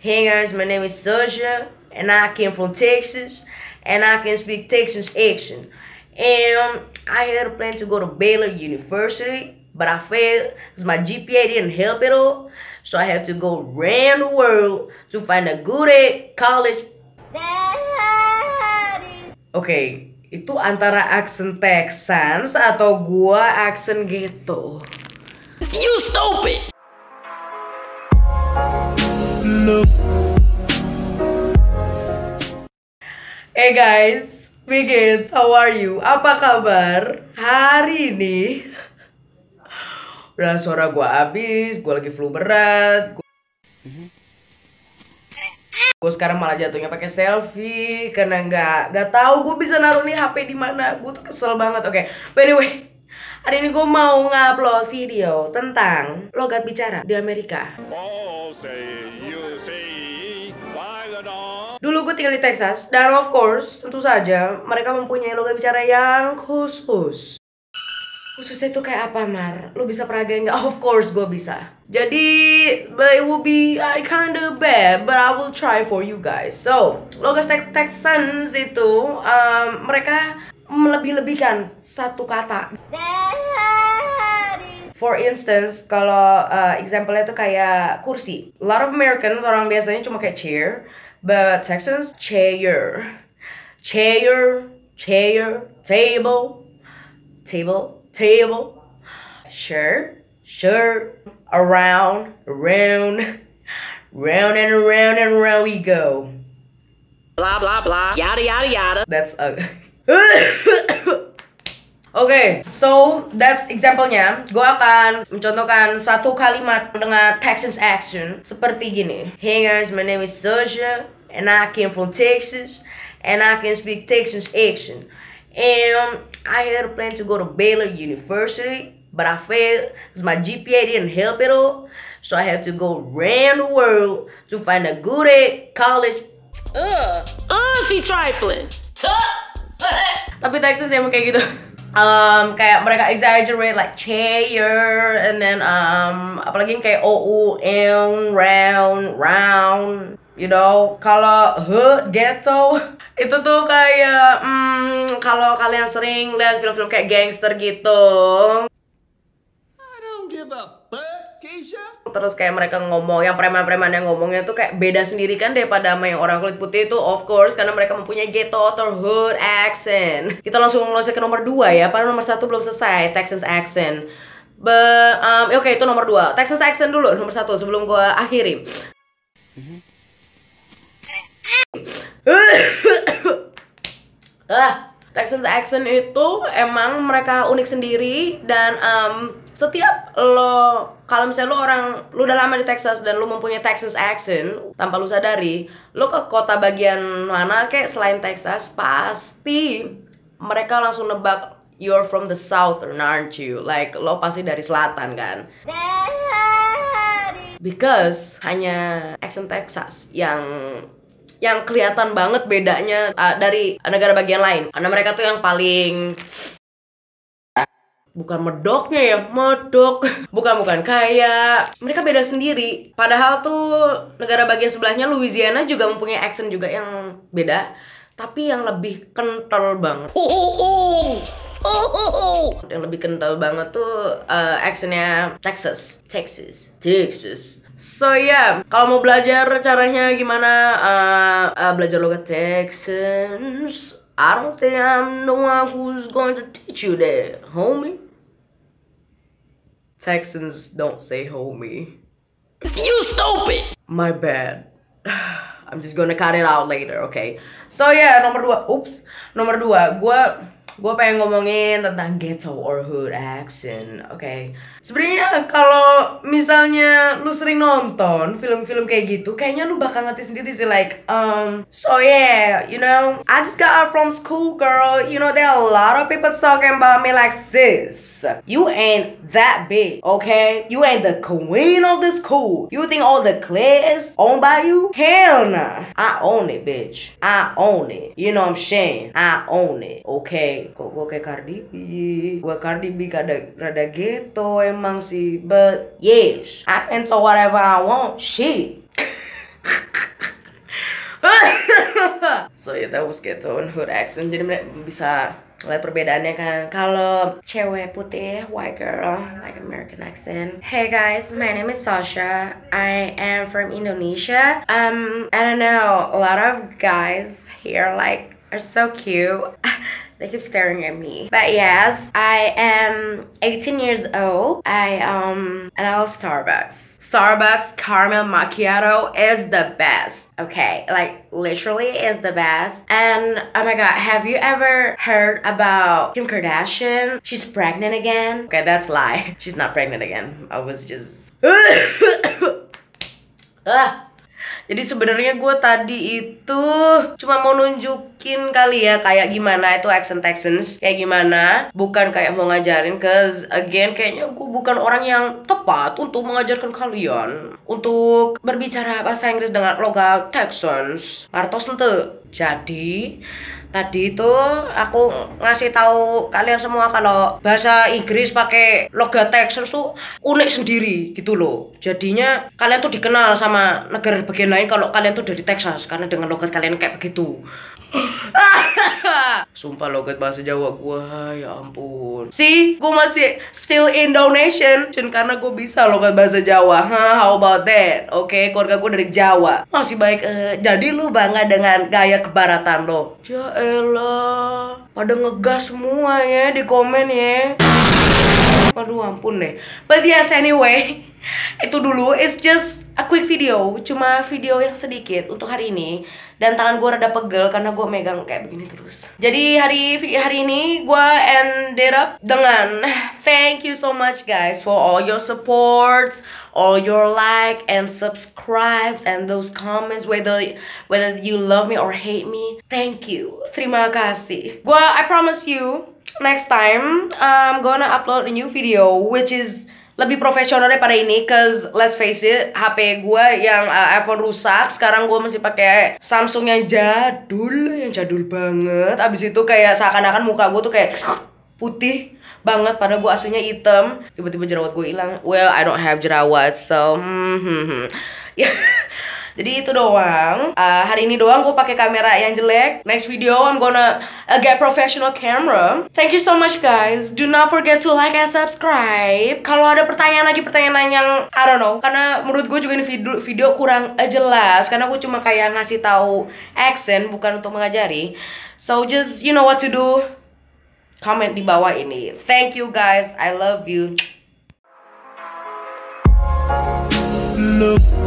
Hey guys, my name is Sasha, and I came from Texas, and I can speak Texas accent. And um, I had a plan to go to Baylor University, but I failed because my GPA didn't help at all. So I had to go around the world to find a good college. Okay, itu antara aksen Texans atau gua aksen ghetto. You stupid! look. Hey guys, Wiggins, how are you? Apa kabar? Hari ini udah suara gue habis, gue lagi flu berat. mm Gue sekarang malah jatuhnya pakai selfie karena nggak nggak tahu gue bisa naruh nih HP di mana. Gue tuh kesel banget. Oke, okay. Hari ini gue mau ngupload video tentang logat bicara di Amerika. Oh, Dulu gue tinggal di Texas, dan of course, tentu saja mereka mempunyai logat bicara yang khusus. Khususnya itu kayak apa, Mar? Lu bisa peragain nggak? Of course gue bisa. Jadi, but it will be I kinda bad, but I will try for you guys. So, logat Texans itu, um, mereka melebih-lebihkan satu kata. For instance, kalau uh, example-nya itu kayak kursi. A lot of Americans orang biasanya cuma kayak chair. But Texans, chair, chair, chair, table, table, table, sure, sure, around, around, round and around and around we go. Blah, blah, blah, yada, yada, yada. That's a... Okay, so that's example-nya. Gue akan mencontohkan satu kalimat dengan Texans action seperti gini. Hey guys, my name is Sergio and I came from Texas, and I can speak Texas accent. And I had a plan to go to Baylor University, but I failed because my GPA didn't help at all. So I had to go around the world to find a good at college. Ugh, ugh, she trifling. Tapi Texas emang kayak gitu. Um, kayak mereka exaggerate like chair and then um apalagi kayak O U M round round you know kalau hood ghetto itu tuh kayak hmm, kalau kalian sering lihat film-film kayak gangster gitu I don't give a fuck, Keisha. terus kayak mereka ngomong yang preman-preman yang ngomongnya tuh kayak beda sendiri kan daripada sama yang orang kulit putih itu of course karena mereka mempunyai ghetto atau hood accent kita langsung loncat ke nomor 2 ya padahal nomor satu belum selesai Texans accent But, um, ya, oke okay, itu nomor 2 Texas accent dulu nomor satu sebelum gue akhiri mm -hmm. ah Texans accent itu emang mereka unik sendiri dan um, setiap lo kalau misalnya lo orang lo udah lama di Texas dan lo mempunyai Texas accent tanpa lo sadari lo ke kota bagian mana kayak selain Texas pasti mereka langsung nebak you're from the south aren't you like lo pasti dari selatan kan because hanya accent Texas yang yang kelihatan banget bedanya uh, dari negara bagian lain. Karena mereka tuh yang paling bukan medoknya ya medok bukan bukan kayak mereka beda sendiri padahal tuh negara bagian sebelahnya Louisiana juga mempunyai aksen juga yang beda tapi yang lebih kental banget. Oh, oh, oh. Yang lebih kental banget tuh uh, accentnya Texas, Texas, Texas. So ya, yeah, kalau mau belajar caranya gimana uh, uh, belajar logat Texans, I don't think I'm the one who's going to teach you that, homie. Texans don't say homie. You stupid. My bad. I'm just gonna cut it out later, okay? So yeah, nomor dua. Oops. Nomor dua, gue gue pengen ngomongin tentang ghetto or hood action, oke? Okay? Sebenarnya kalau misalnya lu sering nonton film-film kayak gitu, kayaknya lu bakal ngerti sendiri sih like, um, so yeah, you know, I just got out from school, girl. You know, there are a lot of people talking about me like sis, you ain't that big, okay? You ain't the queen of the school. You think all the class is owned by you? Hell nah. I own it, bitch. I own it. You know what I'm saying? I own it, okay? kok gue kayak Cardi B gue Cardi B kada rada ghetto emang sih but yes I can do whatever I want shit so yeah that was ghetto and hood accent jadi bisa lihat perbedaannya kan kalau cewek putih white girl like American accent hey guys my name is Sasha I am from Indonesia um I don't know a lot of guys here like are so cute They keep staring at me. But yes, I am 18 years old. I um and I love Starbucks. Starbucks caramel macchiato is the best. Okay, like literally is the best. And oh my god, have you ever heard about Kim Kardashian? She's pregnant again. Okay, that's lie. She's not pregnant again. I was just. Jadi sebenarnya gue tadi itu cuma mau nunjukin kali ya kayak gimana itu accent Texans kayak gimana, bukan kayak mau ngajarin cause again kayaknya gue bukan orang yang tepat untuk mengajarkan kalian untuk berbicara bahasa Inggris dengan logat Texans. Artos ente jadi tadi itu aku ngasih tahu kalian semua kalau bahasa Inggris pakai logat Texas unik sendiri gitu loh. Jadinya kalian tuh dikenal sama negara bagian lain kalau kalian tuh dari Texas karena dengan logat kalian kayak begitu. Sumpah logat bahasa Jawa gue Ya ampun Sih, gue masih still in donation, Cun karena gue bisa logat bahasa Jawa huh, How about that? Oke, okay, keluarga gue dari Jawa Masih baik uh, Jadi lu bangga dengan gaya kebaratan lo Ya elah Pada ngegas semua ya di komen ya Waduh ampun deh But yes anyway Itu dulu It's just a quick video Cuma video yang sedikit Untuk hari ini Dan tangan gue rada pegel Karena gue megang kayak begini terus Jadi hari hari ini Gue ended up Dengan Thank you so much guys For all your supports All your like And subscribes And those comments Whether whether you love me or hate me Thank you Terima kasih Gue I promise you next time I'm gonna upload a new video which is lebih profesional daripada ini cause let's face it HP gue yang uh, iPhone rusak sekarang gue masih pakai Samsung yang jadul yang jadul banget abis itu kayak seakan-akan muka gue tuh kayak putih banget padahal gue aslinya hitam tiba-tiba jerawat gue hilang well I don't have jerawat so hmm, hmm, hmm. Ya. Jadi itu doang. Uh, hari ini doang gue pakai kamera yang jelek. Next video I'm gonna uh, get professional camera. Thank you so much guys. Do not forget to like and subscribe. Kalau ada pertanyaan lagi pertanyaan yang I don't know karena menurut gue juga ini video, video kurang uh, jelas karena gue cuma kayak ngasih tahu accent bukan untuk mengajari. So just you know what to do. Comment di bawah ini. Thank you guys. I love you. Look.